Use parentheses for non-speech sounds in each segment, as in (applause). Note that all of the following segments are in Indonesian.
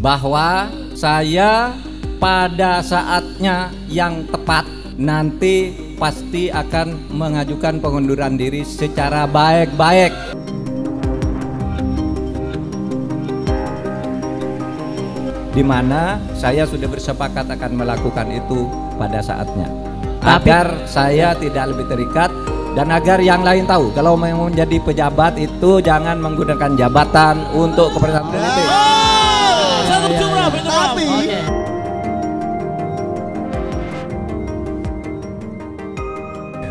bahwa saya pada saatnya yang tepat nanti pasti akan mengajukan pengunduran diri secara baik-baik. Di mana saya sudah bersepakat akan melakukan itu pada saatnya. Tapi, agar saya tidak lebih terikat dan agar yang lain tahu kalau mau menjadi pejabat itu jangan menggunakan jabatan untuk kepentingan politik.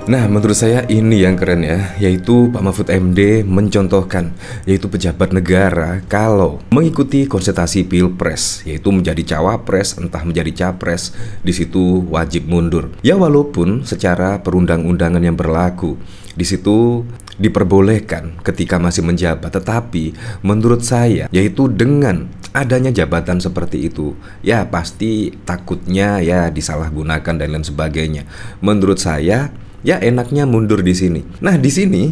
Nah, menurut saya ini yang keren ya, yaitu Pak Mahfud MD mencontohkan, yaitu pejabat negara kalau mengikuti konsultasi pilpres, yaitu menjadi cawapres, entah menjadi capres, di situ wajib mundur. Ya walaupun secara perundang-undangan yang berlaku, di situ diperbolehkan ketika masih menjabat, tetapi menurut saya, yaitu dengan adanya jabatan seperti itu, ya pasti takutnya ya disalahgunakan dan lain sebagainya. Menurut saya, ya enaknya mundur di sini. Nah, di sini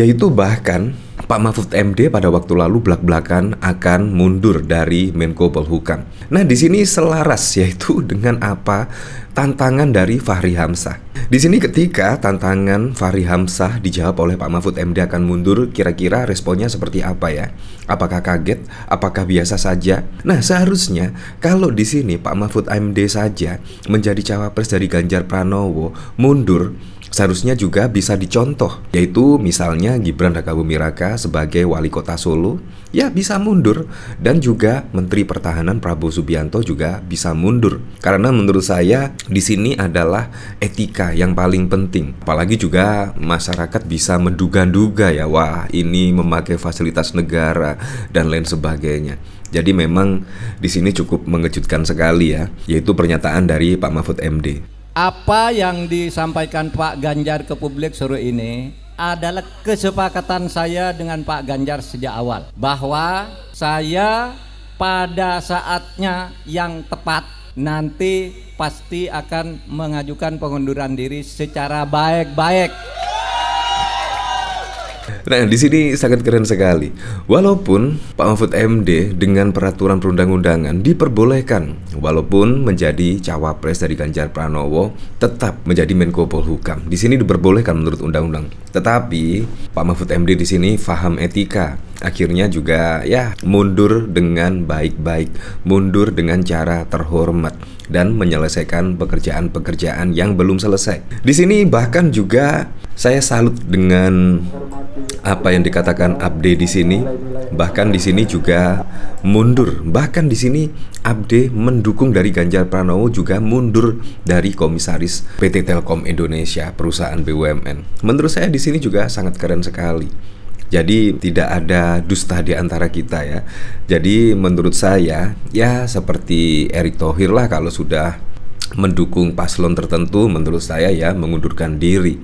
yaitu bahkan Pak Mahfud MD pada waktu lalu belak-belakan akan mundur dari Menko Polhukam. Nah, di sini selaras yaitu (laughs) dengan apa tantangan dari Fahri Hamzah. Di sini ketika tantangan Fahri Hamzah dijawab oleh Pak Mahfud MD akan mundur, kira-kira responnya seperti apa ya? Apakah kaget? Apakah biasa saja? Nah, seharusnya kalau di sini Pak Mahfud MD saja menjadi cawapres dari Ganjar Pranowo mundur, seharusnya juga bisa dicontoh, yaitu misalnya Gibran Raka Bumi Raka sebagai wali kota Solo, ya bisa mundur, dan juga Menteri Pertahanan Prabowo Subianto juga bisa mundur. Karena menurut saya di sini adalah etika yang paling penting. Apalagi juga masyarakat bisa menduga-duga ya, wah ini memakai fasilitas negara dan lain sebagainya. Jadi memang di sini cukup mengejutkan sekali ya, yaitu pernyataan dari Pak Mahfud MD apa yang disampaikan Pak Ganjar ke publik suruh ini adalah kesepakatan saya dengan Pak Ganjar sejak awal bahwa saya pada saatnya yang tepat nanti pasti akan mengajukan pengunduran diri secara baik-baik. Nah, di sini sangat keren sekali. Walaupun Pak Mahfud MD dengan peraturan perundang-undangan diperbolehkan, walaupun menjadi cawapres dari Ganjar Pranowo, tetap menjadi Menko Polhukam. Di sini diperbolehkan menurut undang-undang. Tetapi Pak Mahfud MD di sini faham etika, akhirnya juga ya mundur dengan baik-baik, mundur dengan cara terhormat dan menyelesaikan pekerjaan-pekerjaan yang belum selesai. Di sini bahkan juga saya salut dengan apa yang dikatakan Abde di sini, bahkan di sini juga mundur. Bahkan di sini Abde mendukung dari Ganjar Pranowo juga mundur dari komisaris PT Telkom Indonesia, perusahaan BUMN. Menurut saya di sini juga sangat keren sekali. Jadi tidak ada dusta di antara kita ya. Jadi menurut saya ya seperti Erick Thohir lah kalau sudah mendukung paslon tertentu menurut saya ya mengundurkan diri.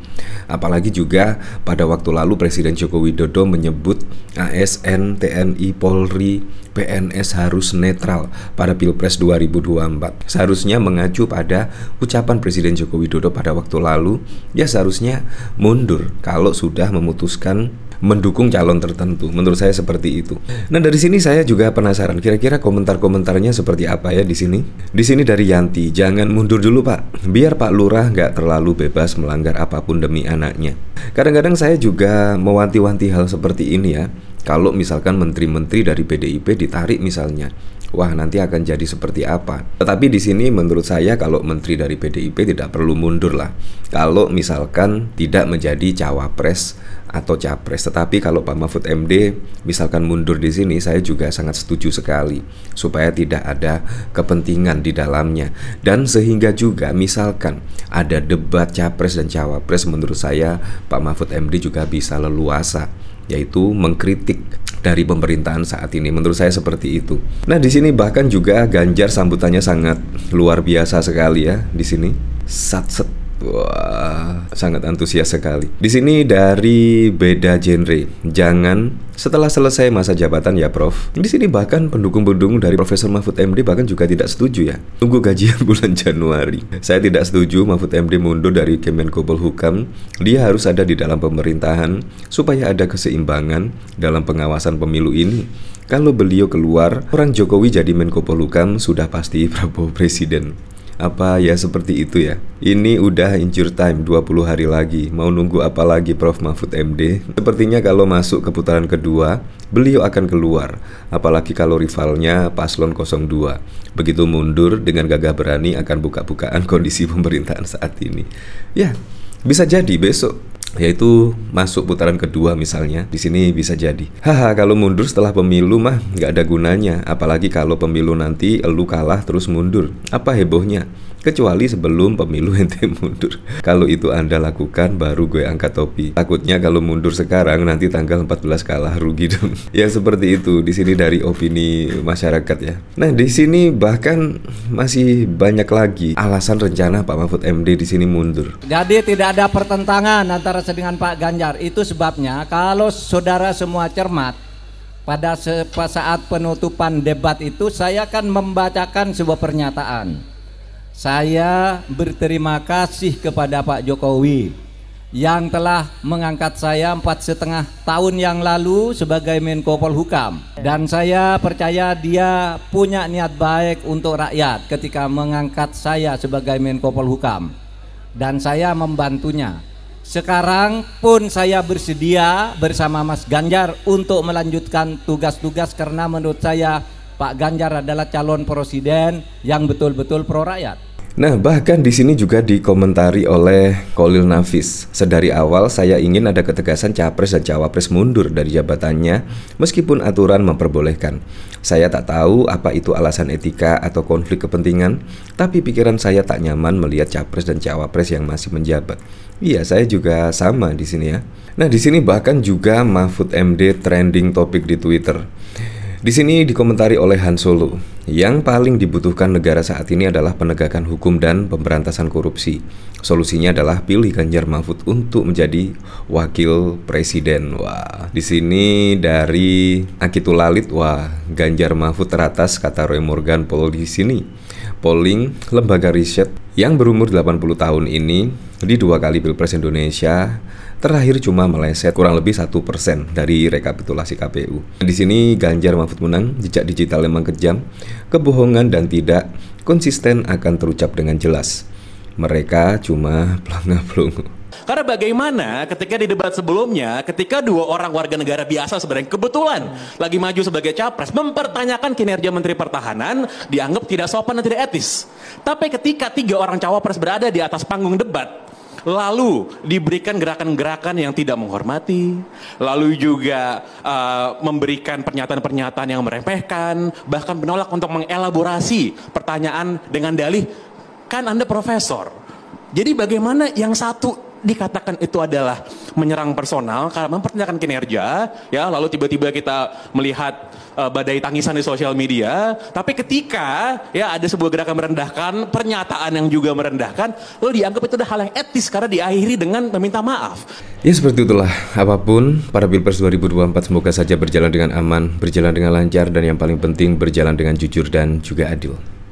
Apalagi juga pada waktu lalu Presiden Joko Widodo menyebut ASN, TNI, Polri, PNS harus netral pada Pilpres 2024. Seharusnya mengacu pada ucapan Presiden Joko Widodo pada waktu lalu, ya seharusnya mundur kalau sudah memutuskan mendukung calon tertentu. Menurut saya seperti itu. Nah, dari sini saya juga penasaran kira-kira komentar-komentarnya seperti apa ya di sini. Di sini dari Yanti, jangan mundur dulu, Pak. Biar Pak Lurah nggak terlalu bebas melanggar apapun demi anaknya. Kadang-kadang saya juga mewanti-wanti hal seperti ini ya kalau misalkan menteri-menteri dari PDIP ditarik misalnya wah nanti akan jadi seperti apa. Tetapi di sini menurut saya kalau menteri dari PDIP tidak perlu mundur lah. Kalau misalkan tidak menjadi cawapres atau capres. Tetapi kalau Pak Mahfud MD misalkan mundur di sini, saya juga sangat setuju sekali supaya tidak ada kepentingan di dalamnya. Dan sehingga juga misalkan ada debat capres dan cawapres, menurut saya Pak Mahfud MD juga bisa leluasa yaitu mengkritik dari pemerintahan saat ini. Menurut saya seperti itu. Nah, di sini bahkan juga Ganjar sambutannya sangat luar biasa sekali ya di sini. Sat set Wah, sangat antusias sekali. Di sini dari beda genre. Jangan setelah selesai masa jabatan ya Prof. Di sini bahkan pendukung-pendukung dari Profesor Mahfud MD bahkan juga tidak setuju ya. Tunggu gajian (laughs) bulan Januari. Saya tidak setuju Mahfud MD mundur dari Kemenko Polhukam. Dia harus ada di dalam pemerintahan supaya ada keseimbangan dalam pengawasan pemilu ini. Kalau beliau keluar, orang Jokowi jadi Menko Polhukam sudah pasti (laughs) Prabowo Presiden. Apa ya seperti itu ya? Ini udah injur time 20 hari lagi. Mau nunggu apa lagi Prof Mahfud MD? Sepertinya kalau masuk ke putaran kedua, beliau akan keluar. Apalagi kalau rivalnya paslon 02. Begitu mundur dengan gagah berani akan buka-bukaan kondisi pemerintahan saat ini. Ya, bisa jadi besok yaitu masuk putaran kedua misalnya di sini bisa jadi haha kalau mundur setelah pemilu mah nggak ada gunanya apalagi kalau pemilu nanti lu kalah terus mundur apa hebohnya kecuali sebelum pemilu (laughs) ente mundur. Kalau itu Anda lakukan baru gue angkat topi. Takutnya kalau mundur sekarang nanti tanggal 14 kalah rugi dong. (laughs) ya seperti itu di sini dari opini masyarakat ya. Nah, di sini bahkan masih banyak lagi alasan rencana Pak Mahfud MD di sini mundur. Jadi tidak ada pertentangan antara dengan Pak Ganjar. Itu sebabnya kalau saudara semua cermat pada saat penutupan debat itu saya akan membacakan sebuah pernyataan saya berterima kasih kepada Pak Jokowi yang telah mengangkat saya empat setengah tahun yang lalu sebagai Menko Polhukam dan saya percaya dia punya niat baik untuk rakyat ketika mengangkat saya sebagai Menko Polhukam dan saya membantunya sekarang pun saya bersedia bersama Mas Ganjar untuk melanjutkan tugas-tugas karena menurut saya Pak Ganjar adalah calon presiden yang betul-betul pro rakyat. Nah, bahkan di sini juga dikomentari oleh Kolil Nafis. Sedari awal saya ingin ada ketegasan capres dan cawapres mundur dari jabatannya meskipun aturan memperbolehkan. Saya tak tahu apa itu alasan etika atau konflik kepentingan, tapi pikiran saya tak nyaman melihat capres dan cawapres yang masih menjabat. Iya, saya juga sama di sini ya. Nah, di sini bahkan juga Mahfud MD trending topik di Twitter. Di sini dikomentari oleh Han Solo, yang paling dibutuhkan negara saat ini adalah penegakan hukum dan pemberantasan korupsi. Solusinya adalah pilih Ganjar Mahfud untuk menjadi wakil presiden. Wah, di sini dari Akitulalit, Lalit, wah Ganjar Mahfud teratas kata Roy Morgan Polo di sini. Polling lembaga riset yang berumur 80 tahun ini di dua kali Pilpres Indonesia terakhir cuma meleset kurang lebih satu persen dari rekapitulasi KPU. Di sini Ganjar Mahfud menang, jejak digital memang kejam, kebohongan dan tidak konsisten akan terucap dengan jelas. Mereka cuma pelangga-pelungu. Karena bagaimana ketika di debat sebelumnya, ketika dua orang warga negara biasa sebenarnya kebetulan lagi maju sebagai capres, mempertanyakan kinerja Menteri Pertahanan dianggap tidak sopan dan tidak etis. Tapi ketika tiga orang cawapres berada di atas panggung debat, lalu diberikan gerakan-gerakan yang tidak menghormati, lalu juga uh, memberikan pernyataan-pernyataan yang meremehkan, bahkan menolak untuk mengelaborasi pertanyaan dengan dalih kan Anda profesor. Jadi bagaimana yang satu dikatakan itu adalah menyerang personal karena mempertanyakan kinerja ya lalu tiba-tiba kita melihat uh, badai tangisan di sosial media tapi ketika ya ada sebuah gerakan merendahkan pernyataan yang juga merendahkan lalu dianggap itu adalah hal yang etis karena diakhiri dengan meminta maaf ya seperti itulah apapun para pilpres 2024 semoga saja berjalan dengan aman berjalan dengan lancar dan yang paling penting berjalan dengan jujur dan juga adil